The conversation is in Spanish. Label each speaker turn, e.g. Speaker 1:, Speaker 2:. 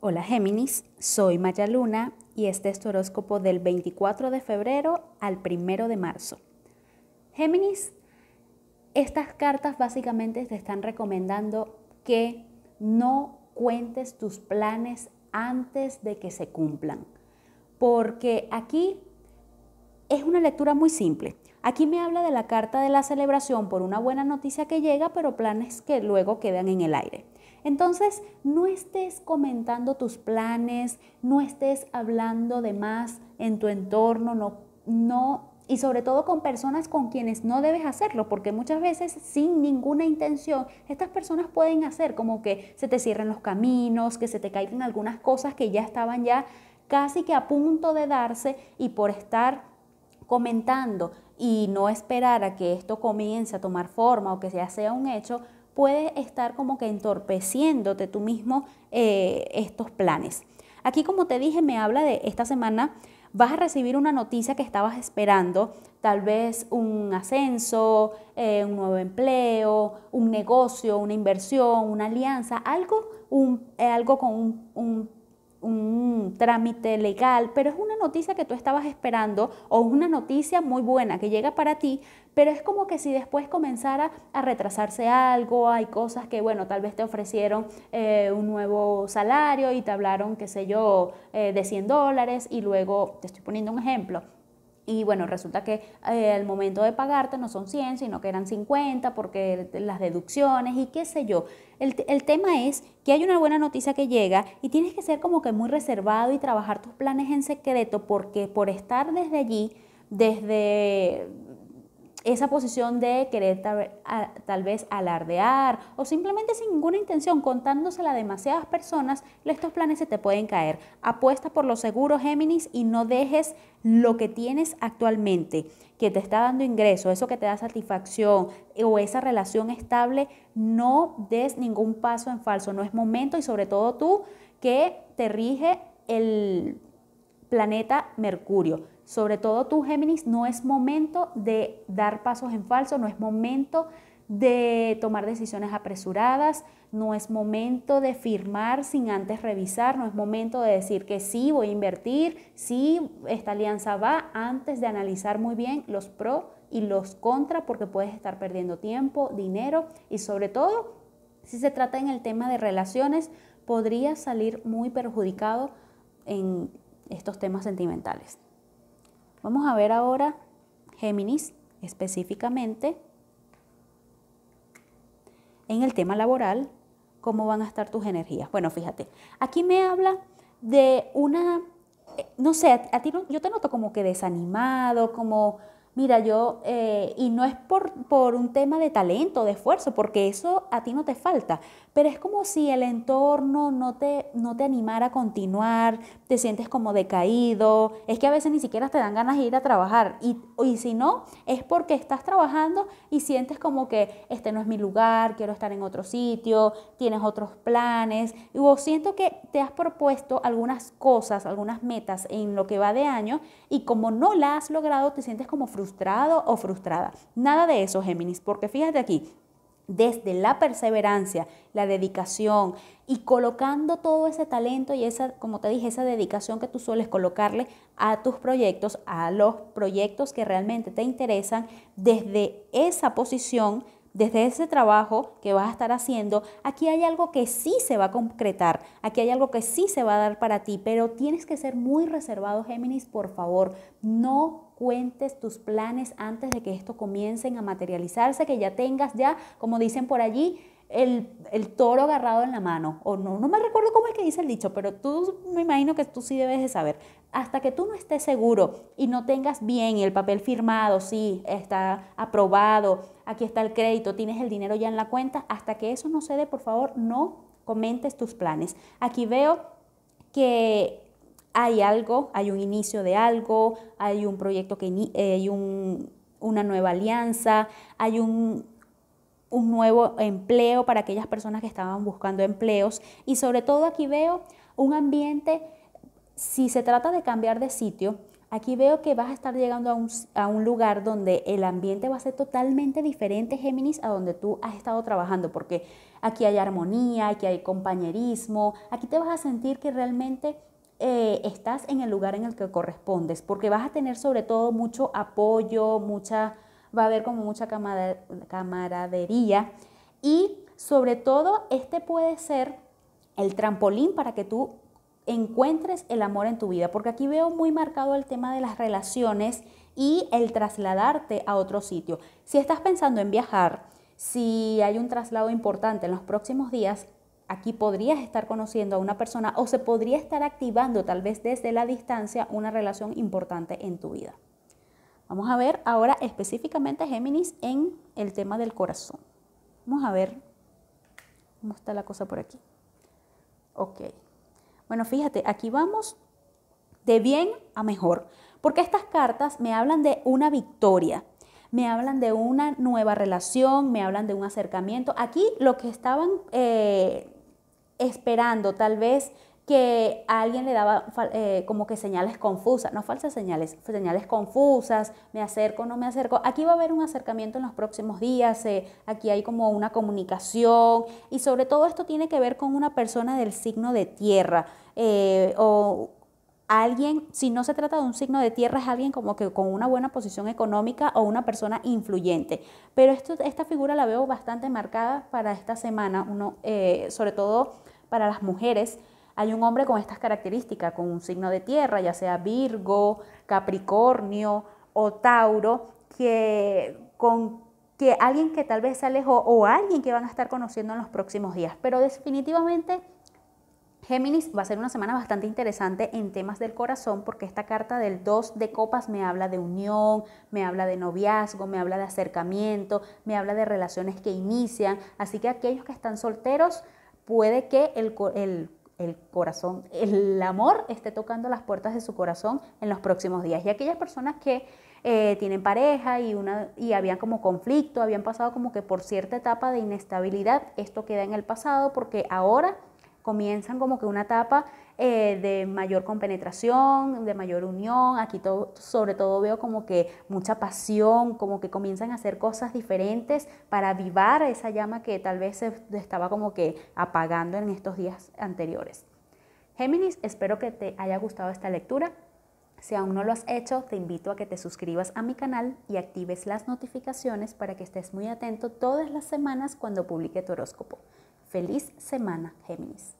Speaker 1: Hola Géminis, soy Maya Luna y este es tu horóscopo del 24 de febrero al 1 de marzo. Géminis, estas cartas básicamente te están recomendando que no cuentes tus planes antes de que se cumplan, porque aquí es una lectura muy simple. Aquí me habla de la carta de la celebración por una buena noticia que llega, pero planes que luego quedan en el aire. Entonces, no estés comentando tus planes, no estés hablando de más en tu entorno, no, y sobre todo con personas con quienes no debes hacerlo, porque muchas veces sin ninguna intención, estas personas pueden hacer como que se te cierren los caminos, que se te caigan algunas cosas que ya estaban ya casi que a punto de darse y por estar comentando y no esperar a que esto comience a tomar forma o que ya sea un hecho, puede estar como que entorpeciéndote tú mismo eh, estos planes. Aquí, como te dije, me habla de esta semana vas a recibir una noticia que estabas esperando, tal vez un ascenso, eh, un nuevo empleo, un negocio, una inversión, una alianza, algo, eh, algo con un un trámite legal, pero es una noticia que tú estabas esperando o una noticia muy buena que llega para ti, pero es como que si después comenzara a retrasarse algo, hay cosas que, bueno, tal vez te ofrecieron eh, un nuevo salario y te hablaron, qué sé yo, eh, de 100 dólares y luego, te estoy poniendo un ejemplo, y bueno, resulta que eh, al momento de pagarte no son 100, sino que eran 50 porque las deducciones y qué sé yo. El, el, tema es que hay una buena noticia que llega y tienes que ser como que muy reservado y trabajar tus planes en secreto porque por estar desde allí, desde esa posición de querer tal, vez alardear o simplemente sin ninguna intención, contándosela a demasiadas personas, estos planes se te pueden caer. Apuesta por lo seguro, Géminis, y no dejes lo que tienes actualmente, que te está dando ingreso, eso que te da satisfacción o esa relación estable, no des ningún paso en falso, no es momento y sobre todo tú que te rige el planeta Mercurio. Sobre todo tú, Géminis, no es momento de dar pasos en falso, no es momento de tomar decisiones apresuradas, no es momento de firmar sin antes revisar, no es momento de decir que sí, voy a invertir, sí, esta alianza va, antes de analizar muy bien los pro y los contra, porque puedes estar perdiendo tiempo, dinero y sobre todo, si se trata en el tema de relaciones, podría salir muy perjudicado en estos temas sentimentales. Vamos a ver ahora Géminis específicamente en el tema laboral, cómo van a estar tus energías. Bueno, fíjate, aquí me habla de una, eh, no sé, a ti yo te noto como que desanimado, como mira, yo, eh, y no es por, un tema de talento, de esfuerzo, porque eso a ti no te falta, pero es como si el entorno no te, no te animara a continuar, te sientes como decaído, es que a veces ni siquiera te dan ganas de ir a trabajar, y, y si no, es porque estás trabajando y sientes como que este no es mi lugar, quiero estar en otro sitio, tienes otros planes, o siento que te has propuesto algunas cosas, algunas metas en lo que va de año, y como no las has logrado, te sientes como frustrado frustrado o frustrada. Nada de eso, Géminis, porque fíjate aquí, desde la perseverancia, la dedicación y colocando todo ese talento y esa, como te dije, esa dedicación que tú sueles colocarle a tus proyectos, a los proyectos que realmente te interesan, desde esa posición, desde ese trabajo que vas a estar haciendo, aquí hay algo que sí se va a concretar, aquí hay algo que sí se va a dar para ti, pero tienes que ser muy reservado, Géminis, por favor, no cuentes tus planes antes de que esto comiencen a materializarse, que ya tengas ya, como dicen por allí, el, el toro agarrado en la mano. O no, no me recuerdo cómo es que dice el dicho, pero tú me imagino que tú sí debes de saber. Hasta que tú no estés seguro y no tengas bien el papel firmado, sí, está aprobado, aquí está el crédito, tienes el dinero ya en la cuenta, hasta que eso no se dé, por favor, no comentes tus planes. Aquí veo que hay algo, hay un inicio de algo, hay un proyecto que eh, hay una nueva alianza, hay un, un nuevo empleo para aquellas personas que estaban buscando empleos y sobre todo aquí veo un ambiente, si se trata de cambiar de sitio, aquí veo que vas a estar llegando a un, a un, lugar donde el ambiente va a ser totalmente diferente, Géminis, a donde tú has estado trabajando, porque aquí hay armonía, aquí hay compañerismo, aquí te vas a sentir que realmente eh, estás en el lugar en el que correspondes, porque vas a tener sobre todo mucho apoyo, mucha, va a haber como mucha camaradería y sobre todo este puede ser el trampolín para que tú encuentres el amor en tu vida, porque aquí veo muy marcado el tema de las relaciones y el trasladarte a otro sitio. Si estás pensando en viajar, si hay un traslado importante en los próximos días, aquí podrías estar conociendo a una persona o se podría estar activando tal vez desde la distancia una relación importante en tu vida. Vamos a ver ahora específicamente Géminis en el tema del corazón. Vamos a ver cómo está la cosa por aquí. Ok. Bueno, fíjate, aquí vamos de bien a mejor, porque estas cartas me hablan de una victoria, me hablan de una nueva relación, me hablan de un acercamiento. Aquí lo que estaban eh, esperando tal vez que alguien le daba eh, como que señales confusas, no falsas señales, señales confusas, me acerco, no me acerco. Aquí va a haber un acercamiento en los próximos días, eh, aquí hay como una comunicación y sobre todo esto tiene que ver con una persona del signo de tierra eh, o alguien, si no se trata de un signo de tierra, es alguien como que con una buena posición económica o una persona influyente. Pero esta figura la veo bastante marcada para esta semana, uno, eh, sobre todo para las mujeres. Hay un hombre con estas características, con un signo de tierra, ya sea Virgo, Capricornio o Tauro, que con que alguien que tal vez se alejó o alguien que van a estar conociendo en los próximos días. Pero definitivamente Géminis va a ser una semana bastante interesante en temas del corazón porque esta carta del 2 de copas me habla de unión, me habla de noviazgo, me habla de acercamiento, me habla de relaciones que inician. Así que aquellos que están solteros, puede que el, el, corazón, el amor esté tocando las puertas de su corazón en los próximos días. Y aquellas personas que eh, tienen pareja y, una, y habían como conflicto, habían pasado como que por cierta etapa de inestabilidad, esto queda en el pasado porque ahora comienzan como que una etapa eh, de mayor compenetración, de mayor unión. Aquí todo, sobre todo veo como que mucha pasión, como que comienzan a hacer cosas diferentes para avivar esa llama que tal vez se estaba como que apagando en estos días anteriores. Géminis, espero que te haya gustado esta lectura. Si aún no lo has hecho, te invito a que te suscribas a mi canal y actives las notificaciones para que estés muy atento todas las semanas cuando publique tu horóscopo. Feliz semana, Géminis.